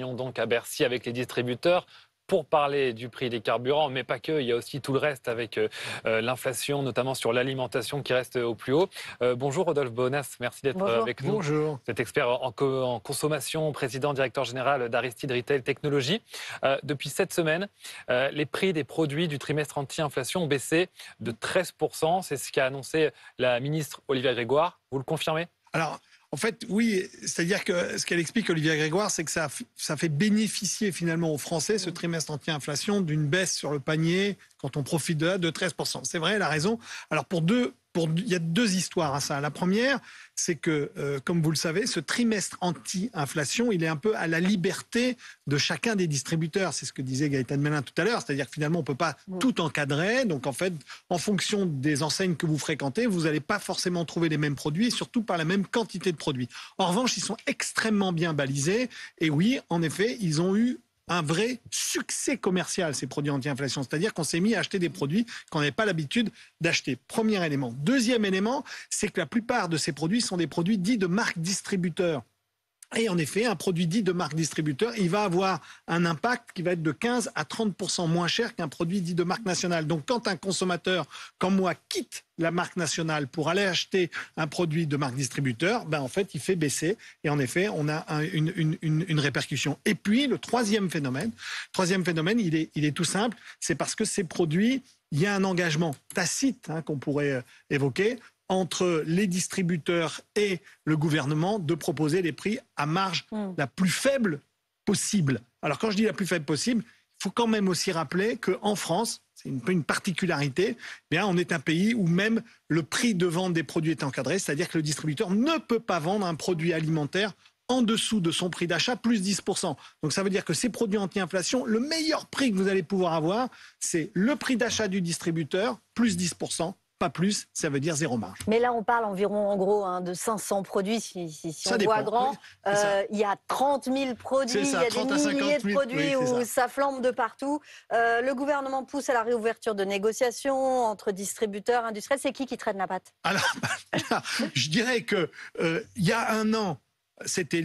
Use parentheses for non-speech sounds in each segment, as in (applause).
donc à Bercy avec les distributeurs pour parler du prix des carburants, mais pas que. Il y a aussi tout le reste avec euh, euh, l'inflation, notamment sur l'alimentation qui reste au plus haut. Euh, bonjour Rodolphe Bonas, merci d'être avec nous. Bonjour. Cet expert en, consommation, président directeur général d'Aristide Retail Technologies. depuis cette semaine, les prix des produits du trimestre anti-inflation ont baissé de 13%. C'est ce qu'a annoncé la ministre Olivia Grégoire. Vous le confirmez alors, en fait, oui, c'est-à-dire que ce qu'elle explique, Olivier Grégoire, c'est que ça, ça fait bénéficier finalement aux Français ce trimestre anti-inflation d'une baisse sur le panier quand on profite de de 13%. C'est vrai, elle a raison. Alors pour deux il y a deux histoires à ça. La première, c'est que, euh, comme vous le savez, ce trimestre anti-inflation, il est un peu à la liberté de chacun des distributeurs. C'est ce que disait Gaëtan Melin tout à l'heure, c'est-à-dire que finalement, on ne peut pas tout encadrer. Donc, en fait, en fonction des enseignes que vous fréquentez, vous n'allez pas forcément trouver les mêmes produits, surtout par la même quantité de produits. En revanche, ils sont extrêmement bien balisés. Et oui, en effet, ils ont eu un vrai succès commercial, ces produits anti-inflation. C'est-à-dire qu'on s'est mis à acheter des produits qu'on n'avait pas l'habitude d'acheter. Premier élément. Deuxième élément, c'est que la plupart de ces produits sont des produits dits de marque distributeur. Et en effet, un produit dit de marque distributeur, il va avoir un impact qui va être de 15 à 30 moins cher qu'un produit dit de marque nationale. Donc quand un consommateur, comme moi, quitte la marque nationale pour aller acheter un produit de marque distributeur, ben en fait, il fait baisser. Et en effet, on a une, répercussion. Et puis, le troisième phénomène, troisième phénomène, il est, tout simple, c'est parce que ces produits il y a un engagement tacite hein, qu'on pourrait euh, évoquer entre les distributeurs et le gouvernement de proposer les prix à marge hmm. la plus faible possible. Alors quand je dis la plus faible possible, il faut quand même aussi rappeler qu'en France, c'est une particularité, eh bien on est un pays où même le prix de vente des produits est encadré, c'est-à-dire que le distributeur ne peut pas vendre un produit alimentaire en dessous de son prix d'achat, plus 10%. Donc ça veut dire que ces produits anti-inflation, le meilleur prix que vous allez pouvoir avoir, c'est le prix d'achat du distributeur, plus 10%, pas plus, ça veut dire zéro marge. Mais là, on parle environ, en gros, hein, de 500 produits. Si, on voit grand, euh, il y a 30 000 produits, il y a des milliers de produits où ça. flambe de partout. Euh, le gouvernement pousse à la réouverture de négociations entre distributeurs, industriels. C'est qui qui traîne la patte Alors, (laughs) je dirais que euh, il y a un an, c'était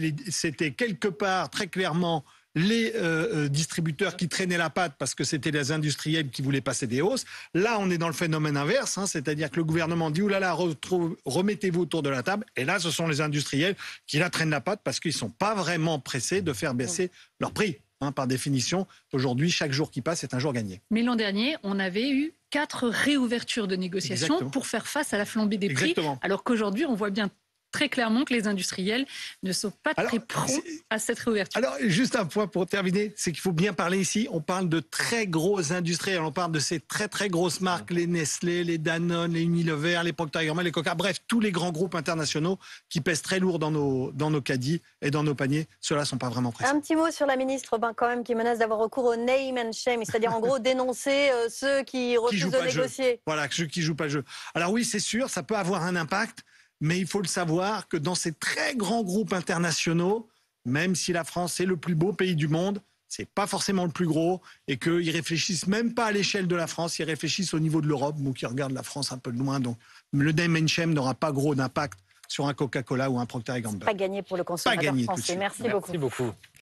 quelque part très clairement les euh, euh, distributeurs qui traînaient la patte parce que c'était les industriels qui voulaient passer des hausses. Là, on est dans le phénomène inverse, hein, c'est-à-dire que le gouvernement dit oulala, remettez-vous autour de la table. Et là, ce sont les industriels qui la traînent la patte parce qu'ils ne sont pas vraiment pressés de faire baisser leurs prix. Hein, par définition, aujourd'hui, chaque jour qui passe est un jour gagné. Mais l'an dernier, on avait eu quatre réouvertures de négociations pour faire face à la flambée des prix, alors qu'aujourd'hui, on voit bien très clairement que les industriels ne sont pas très prompts à cette réouverture. Alors, juste un point pour terminer, c'est qu'il faut bien parler ici. On parle de très gros industriels. On parle de ces très, très grosses marques, les Nestlé, les Danone, les Unilever, les Procter Gamble, les Coca. Bref, tous les grands groupes internationaux qui pèsent très lourd dans nos, dans nos caddies et dans nos paniers. Ceux-là ne sont pas vraiment présents. Un petit mot sur la ministre, ben, quand même, qui menace d'avoir recours au name and shame, c'est-à-dire en gros (laughs) dénoncer euh, ceux qui refusent de négocier. Voilà, ceux qui jouent pas le jeu. Alors oui, c'est sûr, ça peut avoir un impact. Mais il faut le savoir que dans ces très grands groupes internationaux, même si la France est le plus beau pays du monde, ce n'est pas forcément le plus gros et qu'ils réfléchissent même pas à l'échelle de la France, ils réfléchissent au niveau de l'Europe, ou qui regardent la France un peu de loin. Donc le name n'aura pas gros d'impact sur un Coca-Cola ou un Procter Gamble. Pas gagné pour le consommateur français. Merci, beaucoup.